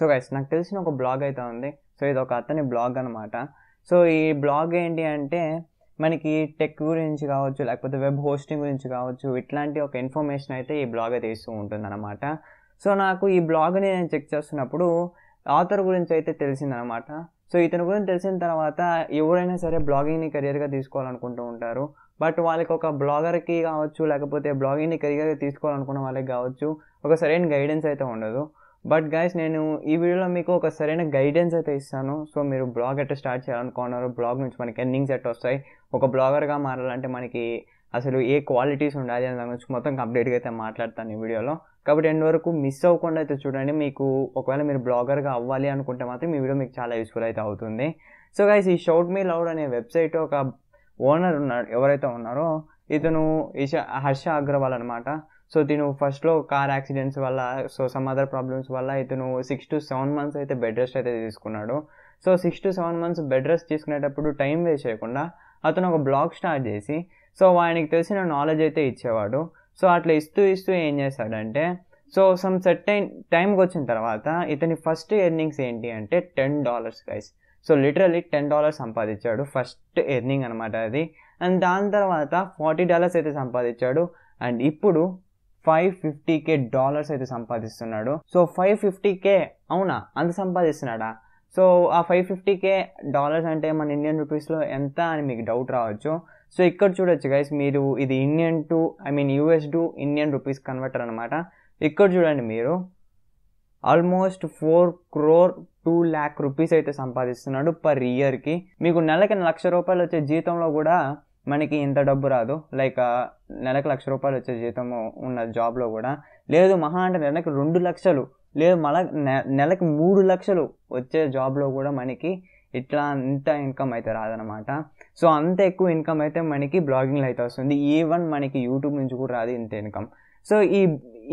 so guys నాకు తెలిసిన ఒక బ్లాగ్ అయితే ఉంది సో ఇది ఒక అతని బ్లాగ్ అనమాట సో ఈ బ్లాగ్ ఏంటి అంటే మనకి టెక్ గురించి కావచ్చు లేకపోతే వెబ్ హోస్టింగ్ గురించి కావచ్చు ఇట్లాంటి ఒక ఇన్ఫర్మేషన్ అయితే ఈ బ్లాగ్ అయితే ఇస్తూ అనమాట సో నాకు ఈ బ్లాగ్ని నేను చెక్ చేస్తున్నప్పుడు ఆథర్ గురించి అయితే తెలిసిందనమాట సో ఇతని గురించి తెలిసిన తర్వాత ఎవరైనా సరే బ్లాగింగ్ని కెరియర్గా తీసుకోవాలనుకుంటూ ఉంటారు బట్ వాళ్ళకి ఒక బ్లాగర్కి కావచ్చు లేకపోతే బ్లాగింగ్ని కెరియర్గా తీసుకోవాలనుకున్న వాళ్ళకి కావచ్చు ఒక సరైన గైడెన్స్ అయితే ఉండదు బట్ గైస్ నేను ఈ వీడియోలో మీకు ఒక సరైన గైడెన్స్ అయితే ఇస్తాను సో మీరు బ్లాగ్ అయితే స్టార్ట్ చేయాలనుకున్నారు బ్లాగ్ నుంచి మనకి ఎర్నింగ్స్ ఎట్ వస్తాయి ఒక బ్లాగర్గా మారాలంటే మనకి అసలు ఏ క్వాలిటీస్ ఉండాలి అని దాని గురించి మొత్తం కంప్లీట్గా అయితే మాట్లాడతాను ఈ వీడియోలో కాబట్టి ఎండ్ వరకు మిస్ అవ్వకుండా అయితే చూడండి మీకు ఒకవేళ మీరు బ్లాగర్గా అవ్వాలి అనుకుంటే మాత్రం ఈ వీడియో మీకు చాలా యూస్ఫుల్ అయితే అవుతుంది సో గైస్ ఈ షౌట్ మీ లౌడ్ అనే వెబ్సైట్ ఒక ఓనర్ ఉన్నాడు ఎవరైతే ఉన్నారో ఇతను ఇషా హర్ష అగ్రవాల్ అనమాట సో తిను ఫస్ట్లో కార్ యాక్సిడెంట్స్ వల్ల సో సమ్ అదర్ ప్రాబ్లమ్స్ వల్ల ఇతను సిక్స్ టు సెవెన్ మంత్స్ అయితే బెడ్ రెస్ట్ అయితే తీసుకున్నాడు so six to seven months bed rest తీసుకునేటప్పుడు టైం వేస్ట్ చేయకుండా అతను ఒక బ్లాగ్ స్టార్ట్ చేసి సో ఆయనకి తెలిసిన నాలెడ్జ్ అయితే ఇచ్చేవాడు సో అట్లా ఇస్తూ ఇస్తూ ఏం చేశాడంటే సో సమ్ సెట్ అయిన టైంకి వచ్చిన తర్వాత ఇతని ఫస్ట్ ఎర్నింగ్స్ ఏంటి అంటే ten dollars guys so literally ten dollars సంపాదించాడు ఫస్ట్ ఎర్నింగ్ అనమాట అది అండ్ దాని తర్వాత ఫార్టీ డాలర్స్ అయితే సంపాదించాడు అండ్ ఇప్పుడు ఫైవ్ ఫిఫ్టీ కే డాలర్స్ అయితే సంపాదిస్తున్నాడు సో ఫైవ్ ఫిఫ్టీ కే అవునా అంత సంపాదిస్తున్నాడా సో ఆ ఫైవ్ ఫిఫ్టీ కే డాలర్స్ అంటే మన ఇండియన్ రూపీస్లో ఎంత అని మీకు డౌట్ రావచ్చు సో ఇక్కడ చూడొచ్చు గైస్ మీరు ఇది Indian to I mean US to Indian rupees converter అనమాట ఇక్కడ చూడండి మీరు almost four crore two lakh rupees అయితే సంపాదిస్తున్నాడు పర్ ఇయర్కి మీకు నెలకి లక్ష రూపాయలు వచ్చే జీతంలో కూడా మనకి ఇంత డబ్బు రాదు లైక్ నెలకు లక్ష రూపాయలు వచ్చే జీతము ఉన్న జాబ్లో కూడా లేదు మహా అంటే నెలకు రెండు లక్షలు లేదు మన నెలకు మూడు లక్షలు వచ్చే జాబ్లో కూడా మనకి ఇట్లా అంత ఇన్కమ్ అయితే రాదనమాట సో అంత ఎక్కువ ఇన్కమ్ అయితే మనకి బ్లాగింగ్లో అయితే వస్తుంది ఈవెన్ మనకి యూట్యూబ్ నుంచి కూడా రాదు ఇంత ఇన్కమ్ సో ఈ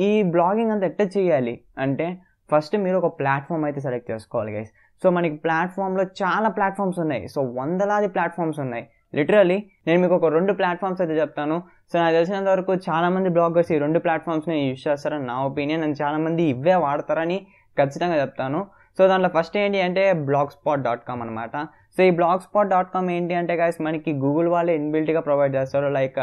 ఈ బ్లాగింగ్ అంతా ఎట్ట చేయాలి అంటే ఫస్ట్ మీరు ఒక ప్లాట్ఫామ్ అయితే సెలెక్ట్ చేసుకోవాలి గైస్ సో మనకి ప్లాట్ఫామ్లో చాలా ప్లాట్ఫామ్స్ ఉన్నాయి సో వందలాది ప్లాట్ఫామ్స్ ఉన్నాయి లిటరలీ నేను మీకు ఒక రెండు ప్లాట్ఫామ్స్ అయితే చెప్తాను సో నాకు తెలిసినంత వరకు చాలామంది బ్లాగర్స్ ఈ రెండు ప్లాట్ఫామ్స్ని యూజ్ చేస్తారని నా ఒపీనియన్ అండ్ చాలామంది ఇవే వాడతారని ఖచ్చితంగా చెప్తాను సో దాంట్లో ఫస్ట్ ఏంటి అంటే బ్లాగ్ స్పాట్ డాట్ కామ్ అనమాట సో ఈ బ్లాగ్ స్పాట్ డాట్ కామ్ ఏంటి అంటే గాయస్ మనకి గూగుల్ వాళ్ళే ఇన్బిల్ట్గా ప్రొవైడ్ చేస్తారు లైక్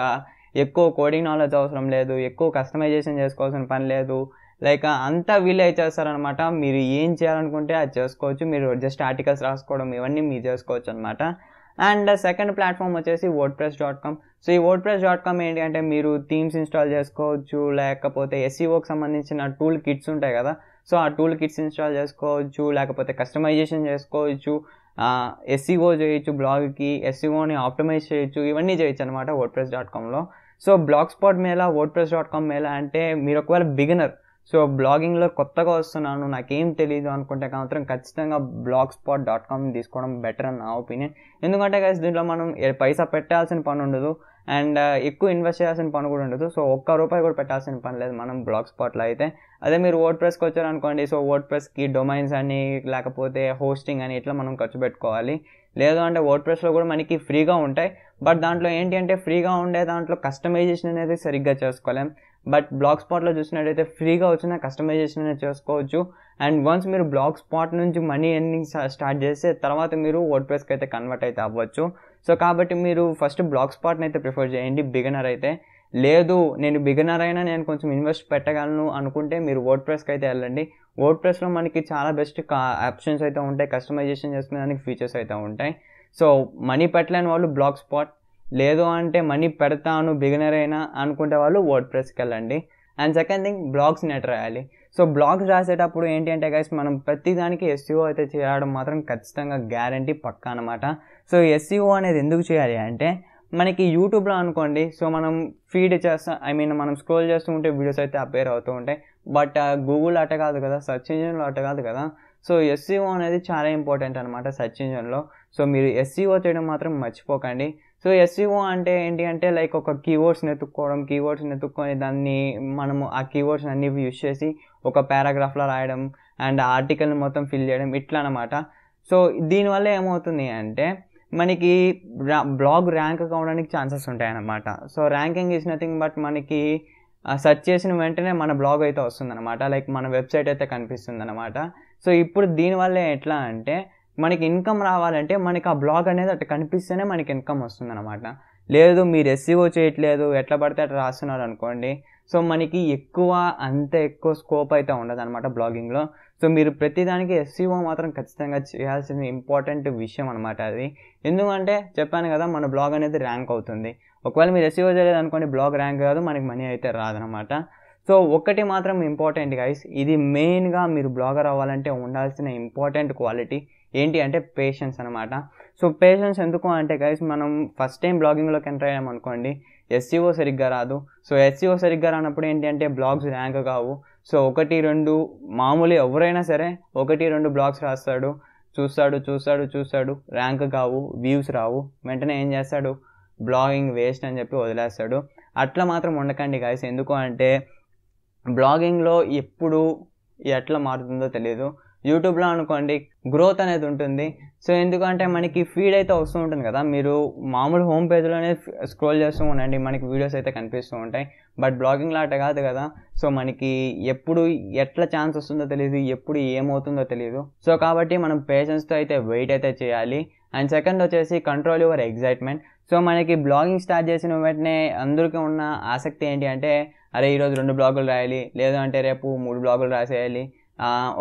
ఎక్కువ కోడింగ్ నాలెడ్జ్ అవసరం లేదు ఎక్కువ కస్టమైజేషన్ చేసుకోవాల్సిన పని లేదు లైక్ అంతా వీలే చేస్తారనమాట మీరు ఏం చేయాలనుకుంటే అది చేసుకోవచ్చు మీరు జస్ట్ ఆర్టికల్స్ రాసుకోవడం ఇవన్నీ మీరు చేసుకోవచ్చు అనమాట అండ్ సెకండ్ ప్లాట్ఫామ్ వచ్చేసి WordPress dot com so ఈ వర్డ్ ప్రెస్ డాట్ కామ్ ఏంటి అంటే మీరు థీమ్స్ ఇన్స్టాల్ చేసుకోవచ్చు లేకపోతే ఎస్ఈఓకి e సంబంధించిన టూల్ కిట్స్ ఉంటాయి కదా సో ఆ టూల్ కిట్స్ ఇన్స్టాల్ చేసుకోవచ్చు లేకపోతే కస్టమైజేషన్ చేసుకోవచ్చు ఎస్సీఓ e చేయొచ్చు బ్లాగ్కి ఎస్సీఓని e ఆప్టమైజ్ చేయొచ్చు ఇవన్నీ చేయొచ్చు అనమాట వర్డ్ ప్రెస్ డాట్ కామ్లో సో బ్లాగ్ స్పాట్ మేళ వర్డ్ ప్రెస్ డాట్ కామ్ మేళ అంటే మీరు ఒకవేళ బిగినర్ సో బ్లాగింగ్లో కొత్తగా వస్తున్నాను నాకేం తెలియదు అనుకుంటే మాత్రం ఖచ్చితంగా బ్లాగ్ స్పాట్ డాట్ కామ్ తీసుకోవడం బెటర్ అని నా ఒపీనియన్ ఎందుకంటే గైస్ దీంట్లో మనం పైసా పెట్టాల్సిన పని ఉండదు అండ్ uh, ఎక్కువ ఇన్వెస్ట్ చేయాల్సిన పని కూడా ఉండదు సో ఒక్క రూపాయి కూడా పెట్టాల్సిన పని లేదు మనం బ్లాగ్ స్పాట్లో అయితే అదే మీరు వర్డ్ ప్రెస్కి వచ్చారనుకోండి సో వర్డ్ ప్రెస్కి డొమైన్స్ అని లేకపోతే హోస్టింగ్ అని ఇట్లా మనం ఖర్చు పెట్టుకోవాలి లేదు అంటే వర్డ్ ప్రెస్లో కూడా మనకి ఫ్రీగా ఉంటాయి బట్ దాంట్లో ఏంటి అంటే ఫ్రీగా ఉండే దాంట్లో కస్టమైజేషన్ అనేది సరిగ్గా చేసుకోలేం బట్ బ్లాక్ స్పాట్లో చూసినట్టయితే ఫ్రీగా వచ్చిన కస్టమైజేషన్ అనేది చేసుకోవచ్చు అండ్ వన్స్ మీరు బ్లాక్ స్పాట్ నుంచి మనీ ఎర్నింగ్ స్టార్ట్ చేస్తే తర్వాత మీరు వర్డ్ ప్రెస్కి అయితే కన్వర్ట్ అయితే అవ్వచ్చు సో కాబట్టి మీరు ఫస్ట్ బ్లాక్ స్పాట్ని అయితే ప్రిఫర్ చేయండి బిగినర్ అయితే లేదు నేను బిగినర్ అయినా నేను కొంచెం ఇన్వెస్ట్ పెట్టగలను అనుకుంటే మీరు వర్డ్ ప్రెస్కి అయితే వెళ్ళండి వర్డ్ ప్రెస్లో మనకి చాలా బెస్ట్ ఆప్షన్స్ అయితే ఉంటాయి కస్టమైజేషన్ చేసుకునే దానికి ఫీచర్స్ అయితే ఉంటాయి సో మనీ పెట్టలేని వాళ్ళు బ్లాక్ స్పాట్ లేదు అంటే మనీ పెడతాను బిగినర్ అయినా అనుకుంటే వాళ్ళు వర్డ్ ప్రెస్కి వెళ్ళండి and second thing blogs neat రాయాలి సో బ్లాగ్స్ రాసేటప్పుడు ఏంటి అంటే గైస్ మనం ప్రతిదానికి ఎస్సీఓ e అయితే చేయడం మాత్రం ఖచ్చితంగా గ్యారంటీ పక్కా అనమాట సో ఎస్సీఓ e అనేది ఎందుకు చేయాలి అంటే మనకి యూట్యూబ్లో అనుకోండి సో మనం ఫీడ్ చేస్తా ఐ మీన్ మనం స్క్రోల్ చేస్తూ ఉంటే వీడియోస్ అయితే అపేర్ అవుతూ ఉంటాయి బట్ గూగుల్ uh, అట్ట కాదు కదా సర్చ్ ఇంజిన్లో అట్ట కాదు కదా సో ఎస్సీఓ e అనేది చాలా ఇంపార్టెంట్ అనమాట సర్చ్ ఇంజన్లో సో మీరు ఎస్సీఓ e చేయడం మాత్రం మర్చిపోకండి సో ఎస్సీఓ e అంటే ఏంటి అంటే లైక్ ఒక కీవర్డ్స్ ఎత్తుక్కోవడం కీవర్డ్స్ ఎత్తుక్కొని దాన్ని మనము ఆ కీవర్డ్స్ అన్ని యూజ్ చేసి ఒక పారాగ్రాఫ్లో రాయడం అండ్ ఆర్టికల్ని మొత్తం ఫిల్ చేయడం ఇట్లా అనమాట సో దీనివల్ల ఏమవుతుంది అంటే మనకి బ్లాగ్ ర్యాంక్ కావడానికి ఛాన్సెస్ ఉంటాయన్నమాట so ranking is nothing but మనకి సెర్చ్ చేసిన వెంటనే మన బ్లాగ్ అయితే వస్తుందన్నమాట లైక్ మన వెబ్సైట్ అయితే కనిపిస్తుంది అనమాట సో ఇప్పుడు దీనివల్ల ఎట్లా అంటే మనకి ఇన్కమ్ రావాలంటే మనకి ఆ బ్లాగ్ అనేది అట్లా కనిపిస్తేనే మనకి ఇన్కమ్ వస్తుందన్నమాట లేదు మీరు ఎస్సీఓ e చేయట్లేదు ఎట్లా పడితే అట్లా రాస్తున్నారు అనుకోండి సో మనకి ఎక్కువ అంత ఎక్కువ స్కోప్ అయితే ఉండదు అనమాట బ్లాగింగ్లో సో మీరు ప్రతిదానికి ఎస్సీఓ e మాత్రం ఖచ్చితంగా చేయాల్సిన ఇంపార్టెంట్ విషయం అనమాట అది ఎందుకంటే చెప్పాను కదా మన బ్లాగ్ అనేది ర్యాంక్ అవుతుంది ఒకవేళ మీరు ఎస్సీఓ e చేయలేదు అనుకోండి బ్లాగ్ ర్యాంక్ కాదు మనకి మనీ అయితే రాదనమాట సో ఒక్కటి మాత్రం ఇంపార్టెంట్ గైస్ ఇది మెయిన్గా మీరు బ్లాగర్ అవ్వాలంటే ఉండాల్సిన ఇంపార్టెంట్ క్వాలిటీ ఏంటి అంటే పేషెన్స్ అనమాట సో పేషెన్స్ ఎందుకు అంటే గైస్ మనం ఫస్ట్ టైం బ్లాగింగ్లోకి ఎంటర్ అనుకోండి ఎస్సీఓ e సరిగ్గా రాదు సో ఎస్సీఓ e సరిగ్గా రానప్పుడు ఏంటి అంటే బ్లాగ్స్ ర్యాంక్ కావు సో ఒకటి రెండు మామూలు ఎవరైనా సరే ఒకటి రెండు బ్లాగ్స్ రాస్తాడు చూస్తాడు చూస్తాడు చూస్తాడు ర్యాంక్ కావు వ్యూస్ రావు వెంటనే ఏం చేస్తాడు బ్లాగింగ్ వేస్ట్ అని చెప్పి వదిలేస్తాడు అట్లా మాత్రం ఉండకండి గాయస్ ఎందుకు అంటే బ్లాగింగ్లో ఎప్పుడు ఎట్లా మారుతుందో తెలియదు యూట్యూబ్లో అనుకోండి గ్రోత్ అనేది ఉంటుంది సో ఎందుకంటే మనకి ఫీడ్ అయితే వస్తూ ఉంటుంది కదా మీరు మామూలు హోమ్ పేజ్లోనే స్క్రోల్ చేస్తూ ఉండండి మనకి వీడియోస్ అయితే కనిపిస్తూ ఉంటాయి బట్ బ్లాగింగ్లో అట్ట కాదు కదా సో మనకి ఎప్పుడు ఎట్లా ఛాన్స్ వస్తుందో తెలియదు ఎప్పుడు ఏమవుతుందో తెలియదు సో కాబట్టి మనం పేషెన్స్తో అయితే వెయిట్ అయితే చేయాలి అండ్ సెకండ్ వచ్చేసి కంట్రోల్ యువర్ ఎగ్జైట్మెంట్ సో మనకి బ్లాగింగ్ స్టార్ట్ చేసిన వెంటనే అందరికీ ఉన్న ఆసక్తి ఏంటి అంటే అరే ఈరోజు రెండు బ్లాగులు రాయాలి లేదంటే రేపు మూడు బ్లాగులు రాసేయాలి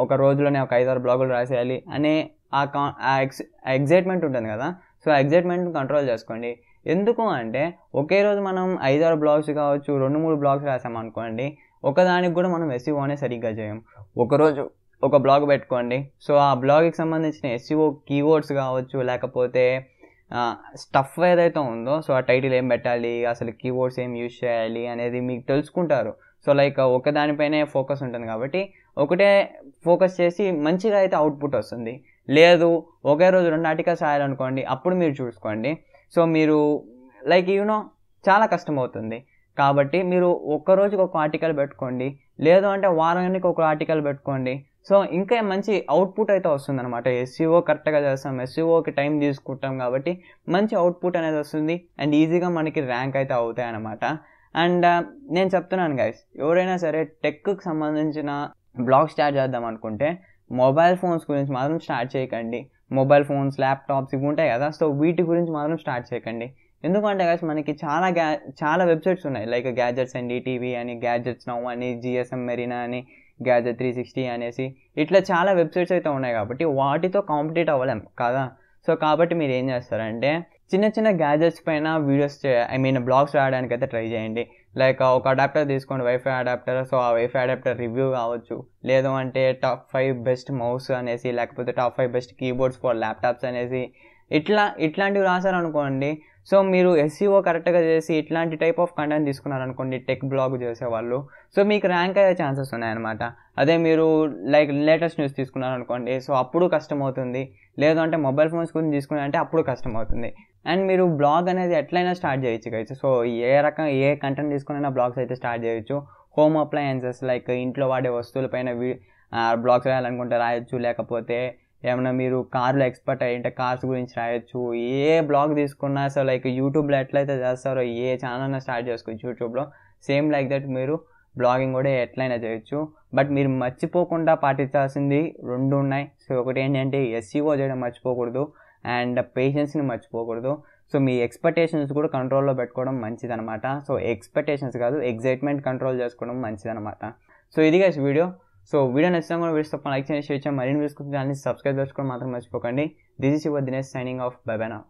ఒక రోజులోనే ఒక ఐదారు బ్లాగులు రాసేయాలి అనే ఆ కా ఎక్స్ ఎగ్జైట్మెంట్ ఉంటుంది కదా సో ఎగ్జైట్మెంట్ కంట్రోల్ చేసుకోండి ఎందుకు అంటే ఒకే రోజు మనం ఐదారు బ్లాగ్స్ కావచ్చు రెండు మూడు బ్లాగ్స్ రాసామనుకోండి ఒకదానికి కూడా మనం ఎస్సీఓనే e సరిగ్గా చేయం ఒకరోజు ఒక బ్లాగ్ పెట్టుకోండి సో ఆ బ్లాగ్కి సంబంధించిన ఎస్సీఓ కీవర్డ్స్ e కావచ్చు లేకపోతే స్టఫ్ ఏదైతే ఉందో సో ఆ టైటిల్ ఏం పెట్టాలి అసలు కీబోర్డ్స్ ఏం యూజ్ చేయాలి అనేది మీకు తెలుసుకుంటారు సో లైక్ ఒక దానిపైనే ఫోకస్ ఉంటుంది కాబట్టి ఒకటే ఫోకస్ చేసి మంచిగా అయితే అవుట్పుట్ వస్తుంది లేదు ఒకే రోజు రెండు ఆర్టికల్స్ రాయాలనుకోండి అప్పుడు మీరు చూసుకోండి సో మీరు లైక్ యూనో చాలా కష్టం అవుతుంది కాబట్టి మీరు ఒక్క రోజుకి ఒక ఆర్టికల్ పెట్టుకోండి లేదు అంటే వారానికి ఒక ఆర్టికల్ పెట్టుకోండి సో ఇంకా మంచి అవుట్పుట్ అయితే వస్తుంది అనమాట ఎస్సీఓ కరెక్ట్గా e చేస్తాం ఎస్సీఓకి e టైం తీసుకుంటాం కాబట్టి మంచి అవుట్పుట్ అనేది వస్తుంది అండ్ ఈజీగా మనకి ర్యాంక్ అయితే అవుతాయి అనమాట అండ్ uh, నేను చెప్తున్నాను గైస్ ఎవరైనా సరే టెక్కు సంబంధించిన బ్లాగ్ స్టార్ట్ చేద్దాం అనుకుంటే మొబైల్ ఫోన్స్ గురించి మాత్రం స్టార్ట్ చేయకండి మొబైల్ ఫోన్స్ ల్యాప్టాప్స్ ఇవి ఉంటాయి కదా సో వీటి గురించి మాత్రం స్టార్ట్ చేయకండి ఎందుకంటే గైస్ మనకి చాలా గ్యా చాలా వెబ్సైట్స్ ఉన్నాయి లైక్ గ్యాజెట్స్ అండ్ ఈటీవీ అని గ్యాజెట్స్ నౌ అని జిఎస్ఎం మెరీనా అని గ్యాజెట్ త్రీ సిక్స్టీ అనేసి ఇట్లా చాలా వెబ్సైట్స్ అయితే ఉన్నాయి కాబట్టి వాటితో కాంపిటేట్ అవ్వలేం కదా సో కాబట్టి మీరు ఏం చేస్తారంటే చిన్న చిన్న గ్యాజెట్స్ పైన వీడియోస్ ఐ మీన్ బ్లాగ్స్ రాయడానికి అయితే ట్రై చేయండి లైక్ ఒక అడాప్టర్ తీసుకోండి వైఫై అడాప్టర్ సో ఆ వైఫై అడాప్టర్ రివ్యూ కావచ్చు లేదు అంటే టాప్ ఫైవ్ బెస్ట్ మౌస్ అనేసి లేకపోతే top five best keyboards for laptops అనేసి ఇట్లా ఇట్లాంటివి రాశారనుకోండి సో మీరు ఎస్సీఓ కరెక్ట్గా e చేసి ఇట్లాంటి టైప్ ఆఫ్ కంటెంట్ తీసుకున్నారనుకోండి టెక్ బ్లాగ్ చేసేవాళ్ళు సో మీకు ర్యాంక్ అయ్యే ఛాన్సెస్ ఉన్నాయన్నమాట అదే మీరు లైక్ లేటెస్ట్ న్యూస్ తీసుకున్నారనుకోండి సో అప్పుడు కష్టం అవుతుంది లేదు అంటే మొబైల్ ఫోన్స్ గురించి తీసుకున్నారంటే అప్పుడు కష్టం అవుతుంది అండ్ మీరు బ్లాగ్ అనేది ఎట్లయినా స్టార్ట్ చేయొచ్చు కావచ్చు సో ఏ రకం ఏ కంటెంట్ తీసుకున్న బ్లాగ్స్ అయితే స్టార్ట్ చేయొచ్చు హోమ్ అప్లయన్సెస్ లైక్ ఇంట్లో వాడే వస్తువులపైన బ్లాగ్స్ రాయాలనుకుంటే రాయొచ్చు లేకపోతే ఏమైనా మీరు కార్లో ఎక్స్పర్ట్ అంటే కార్స్ గురించి రాయొచ్చు ఏ బ్లాగ్ తీసుకున్నా సో లైక్ యూట్యూబ్లో ఎట్లయితే చేస్తారో ఏ ఛానల్ స్టార్ట్ చేసుకోవచ్చు యూట్యూబ్లో సేమ్ లైక్ దట్ మీరు బ్లాగింగ్ కూడా ఎట్లయినా చేయొచ్చు బట్ మీరు మర్చిపోకుండా పాటించాల్సింది రెండు ఉన్నాయి సో ఒకటి ఏంటంటే ఎస్సీఓ e చేయడం మర్చిపోకూడదు అండ్ పేషెన్స్ని మర్చిపోకూడదు సో మీ ఎక్స్పెక్టేషన్స్ కూడా కంట్రోల్లో పెట్టుకోవడం మంచిదనమాట సో ఎక్స్పెక్టేషన్స్ కాదు ఎగ్జైట్మెంట్ కంట్రోల్ చేసుకోవడం మంచిదనమాట సో ఇది కాదు వీడియో సో వీడియో నచ్చినా కూడా వీడియో తప్ప లైక్ చేయండి షేర్ చేయండి మరిన్ని వీడియోస్ ఛానల్ని సబ్స్క్రైబ్ చేసుకోవడం మాత్రం మర్చిపోకండి this is your Dinesh signing off bye bye నా